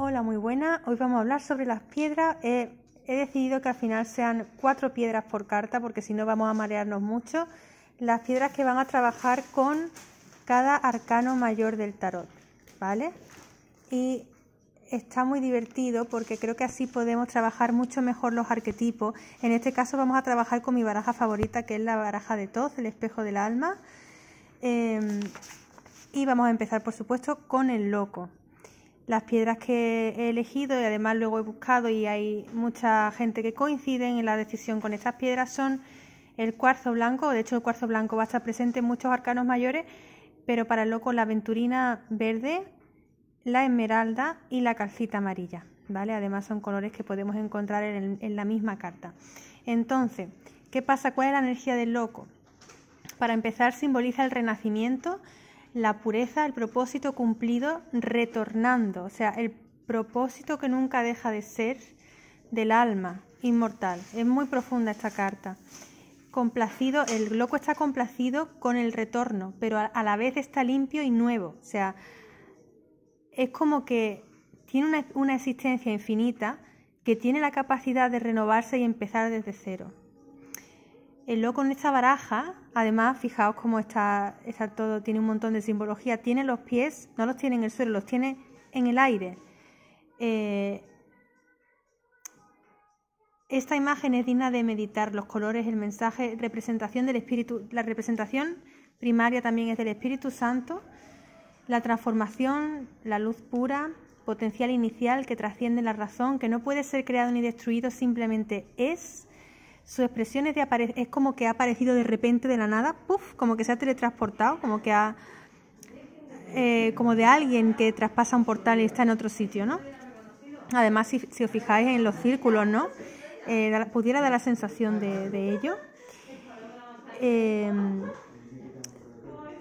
Hola, muy buena. Hoy vamos a hablar sobre las piedras. Eh, he decidido que al final sean cuatro piedras por carta porque si no vamos a marearnos mucho. Las piedras que van a trabajar con cada arcano mayor del tarot, ¿vale? Y está muy divertido porque creo que así podemos trabajar mucho mejor los arquetipos. En este caso vamos a trabajar con mi baraja favorita que es la baraja de Toz, el espejo del alma. Em, y vamos a empezar, por supuesto, con el loco las piedras que he elegido y además luego he buscado y hay mucha gente que coincide en la decisión con estas piedras son el cuarzo blanco, de hecho el cuarzo blanco va a estar presente en muchos arcanos mayores, pero para el loco la aventurina verde, la esmeralda y la calcita amarilla, ¿vale? Además son colores que podemos encontrar en la misma carta. Entonces, ¿qué pasa? ¿Cuál es la energía del loco? Para empezar simboliza el renacimiento, la pureza, el propósito cumplido, retornando, o sea, el propósito que nunca deja de ser del alma inmortal. Es muy profunda esta carta. Complacido, el loco está complacido con el retorno, pero a la vez está limpio y nuevo. O sea, es como que tiene una existencia infinita que tiene la capacidad de renovarse y empezar desde cero. El loco en esta baraja, además, fijaos cómo está, todo, tiene un montón de simbología. Tiene los pies, no los tiene en el suelo, los tiene en el aire. Eh, esta imagen es digna de meditar. Los colores, el mensaje, representación del espíritu, la representación primaria también es del Espíritu Santo. La transformación, la luz pura, potencial inicial que trasciende la razón, que no puede ser creado ni destruido, simplemente es su expresión es, de es como que ha aparecido de repente de la nada, puff, como que se ha teletransportado, como que ha... Eh, como de alguien que traspasa un portal y está en otro sitio, ¿no? Además, si, os fijáis en los círculos, ¿no? Eh, pudiera dar la sensación de, ello. Em,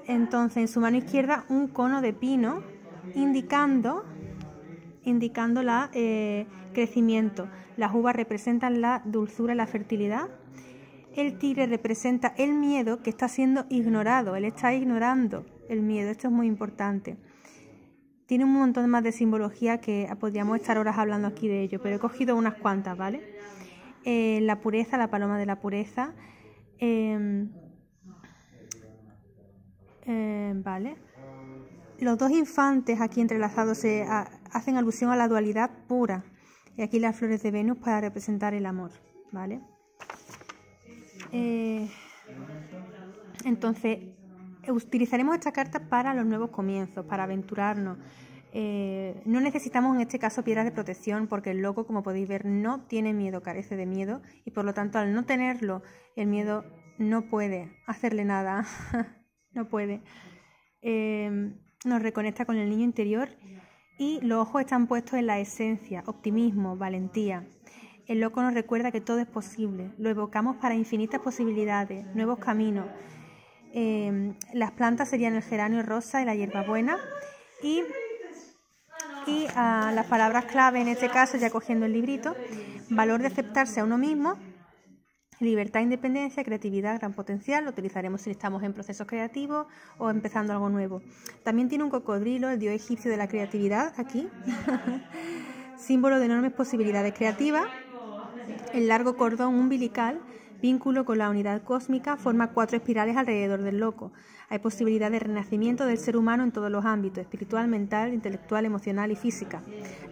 entonces, en su mano izquierda, un cono de pino indicando, indicando la eh, crecimiento. Las uvas representan la dulzura y la fertilidad. El tigre representa el miedo que está siendo ignorado. Él está ignorando el miedo. Esto es muy importante. Tiene un montón más de simbología que podríamos estar horas hablando aquí de ello, pero he cogido unas cuantas, ¿vale? Eh, la pureza, la paloma de la pureza. Em, em, vale. Los dos infantes aquí entrelazados se hacen alusión a la dualidad pura, y aquí las flores de Venus para representar el amor, ¿vale? Eh, entonces, utilizaremos esta carta para los nuevos comienzos, para aventurarnos. Eh, no necesitamos en este caso piedras de protección porque el loco, como podéis ver, no tiene miedo, carece de miedo y por lo tanto al no tenerlo, el miedo no puede hacerle nada, no puede. Eh, nos reconecta con el niño interior y los ojos están puestos en la esencia, optimismo, valentía. El loco nos recuerda que todo es posible, lo evocamos para infinitas posibilidades, nuevos caminos. Em, las plantas serían el geranio rosa y la hierbabuena. Y, y ah, las palabras clave, en este caso, ya cogiendo el librito, valor de aceptarse a uno mismo, Libertad, independencia, creatividad, gran potencial, lo utilizaremos si estamos en procesos creativos o empezando algo nuevo. También tiene un cocodrilo, el dios egipcio de la creatividad, aquí, símbolo de enormes posibilidades creativas, el largo cordón umbilical, vínculo con la unidad cósmica, forma cuatro espirales alrededor del loco. Hay posibilidad de renacimiento del ser humano en todos los ámbitos, espiritual, mental, intelectual, emocional y física.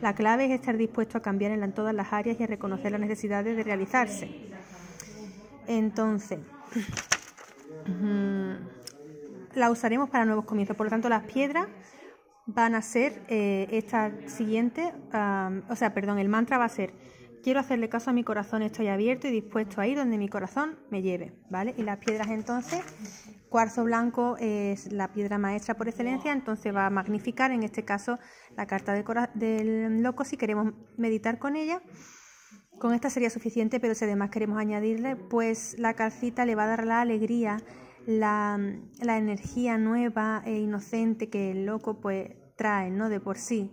La clave es estar dispuesto a cambiar en todas las áreas y a reconocer las necesidades de realizarse. Entonces, la usaremos para nuevos comienzos. Por lo tanto, las piedras van a ser eh, esta siguiente, o sea, perdón, el mantra va a ser, quiero hacerle caso a mi corazón, estoy abierto y dispuesto a ir donde mi corazón me lleve, ¿vale? Y las piedras entonces, cuarzo blanco es la piedra maestra por excelencia, entonces va a magnificar en este caso la carta del loco si queremos meditar con ella. Con esta sería suficiente, pero si además queremos añadirle, pues la calcita le va a dar la alegría, la, la energía nueva e inocente que el loco pues trae, ¿no? De por sí.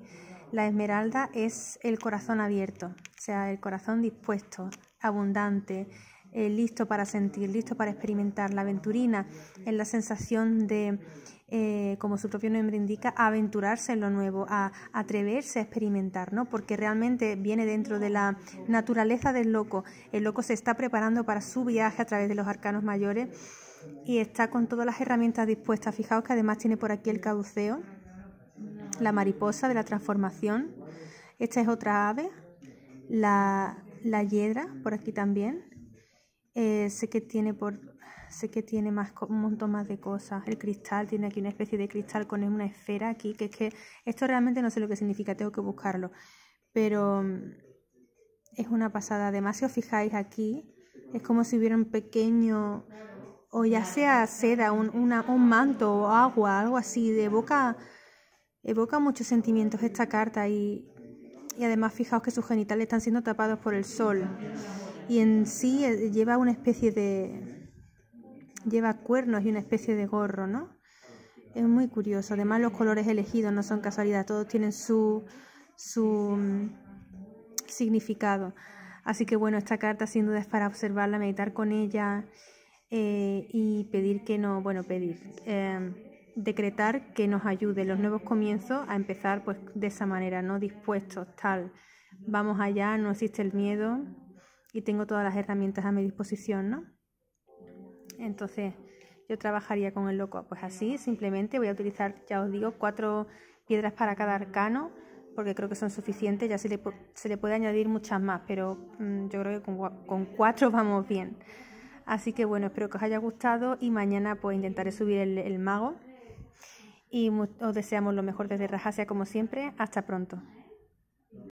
La esmeralda es el corazón abierto, o sea, el corazón dispuesto, abundante, eh, listo para sentir, listo para experimentar. La aventurina es la sensación de, eh, como su propio nombre indica, aventurarse en lo nuevo, a atreverse a experimentar, ¿no? Porque realmente viene dentro de la naturaleza del loco. El loco se está preparando para su viaje a través de los arcanos mayores y está con todas las herramientas dispuestas. Fijaos que además tiene por aquí el caduceo, la mariposa de la transformación. Esta es otra ave, la, la hiedra por aquí también, eh, sé que tiene por sé que tiene más un montón más de cosas. El cristal tiene aquí una especie de cristal con una esfera aquí, que es que esto realmente no sé lo que significa, tengo que buscarlo. Pero mm, es una pasada. Además, si os fijáis aquí, es como si hubiera un pequeño o ya sea seda, un, un manto o agua, algo así, evoca, evoca muchos sentimientos esta carta y, y además fijaos que sus genitales están siendo tapados por el sol y en sí eh, lleva una especie de... lleva cuernos y una especie de gorro, ¿no? Es muy curioso. Además los colores elegidos no son casualidad, todos tienen su, su mm, significado. Así que bueno, esta carta sin duda es para observarla, meditar con ella eh, y pedir que no, bueno, pedir, em, decretar que nos ayude los nuevos comienzos a empezar pues de esa manera, no dispuestos, tal. Vamos allá, no existe el miedo, y tengo todas las herramientas a mi disposición, ¿no? Entonces, yo trabajaría con el loco, pues así, simplemente voy a utilizar, ya os digo, cuatro piedras para cada arcano, porque creo que son suficientes, ya se le, se le puede añadir muchas más, pero mm, yo creo que con, cuatro vamos bien. Así que bueno, espero que os haya gustado y mañana pues intentaré subir el, el mago. Y os deseamos lo mejor desde Rajasia como siempre. Hasta pronto.